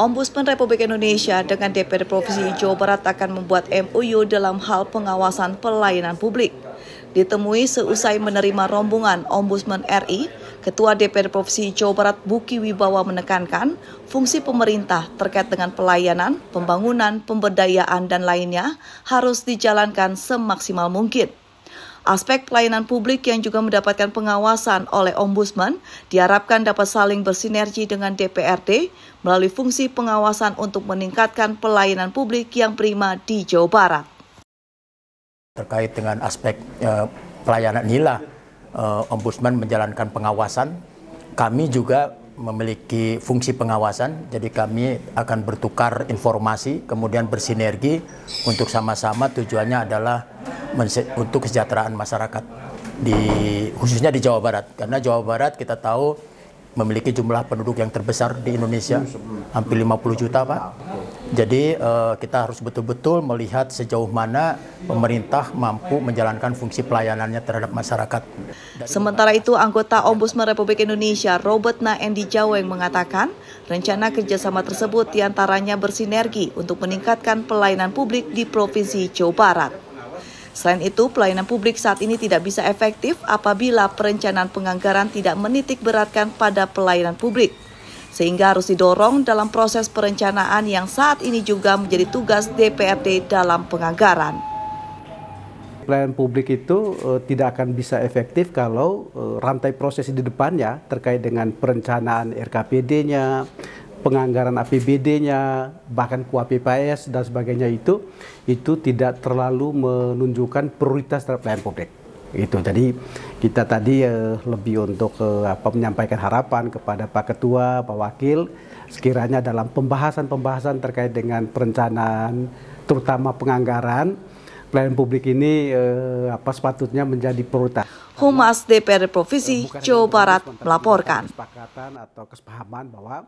Ombudsman Republik Indonesia dengan DPR Provinsi Jawa Barat akan membuat MOU dalam hal pengawasan pelayanan publik. Ditemui seusai menerima rombongan Ombudsman RI, Ketua DPR Provinsi Jawa Barat Buki Wibawa menekankan fungsi pemerintah terkait dengan pelayanan, pembangunan, pemberdayaan, dan lainnya harus dijalankan semaksimal mungkin. Aspek pelayanan publik yang juga mendapatkan pengawasan oleh Ombudsman diharapkan dapat saling bersinergi dengan DPRD melalui fungsi pengawasan untuk meningkatkan pelayanan publik yang prima di Jawa Barat. Terkait dengan aspek eh, pelayanan inilah eh, Ombudsman menjalankan pengawasan. Kami juga memiliki fungsi pengawasan, jadi kami akan bertukar informasi, kemudian bersinergi untuk sama-sama tujuannya adalah untuk kesejahteraan masyarakat di khususnya di Jawa Barat karena Jawa Barat kita tahu memiliki jumlah penduduk yang terbesar di Indonesia hampir 50 juta Pak. Jadi uh, kita harus betul-betul melihat sejauh mana pemerintah mampu menjalankan fungsi pelayanannya terhadap masyarakat. Sementara itu anggota Ombudsman Republik Indonesia Robert Naendi Jaweng mengatakan rencana kerjasama tersebut diantaranya bersinergi untuk meningkatkan pelayanan publik di Provinsi Jawa Barat. Selain itu, pelayanan publik saat ini tidak bisa efektif apabila perencanaan penganggaran tidak menitik beratkan pada pelayanan publik. Sehingga harus didorong dalam proses perencanaan yang saat ini juga menjadi tugas DPRD dalam penganggaran. Pelayanan publik itu e, tidak akan bisa efektif kalau e, rantai proses di depannya terkait dengan perencanaan RKPD-nya, penganggaran APBD-nya, bahkan KUAPPS dan sebagainya itu, itu tidak terlalu menunjukkan prioritas terhadap pelayanan publik. Itu jadi kita tadi eh, lebih untuk eh, apa menyampaikan harapan kepada Pak Ketua, Pak Wakil sekiranya dalam pembahasan-pembahasan terkait dengan perencanaan terutama penganggaran pelayanan publik ini eh, apa sepatutnya menjadi prioritas. Humas DPR Provinsi Jawa Barat melaporkan. Kesepakatan atau kesepahaman bahwa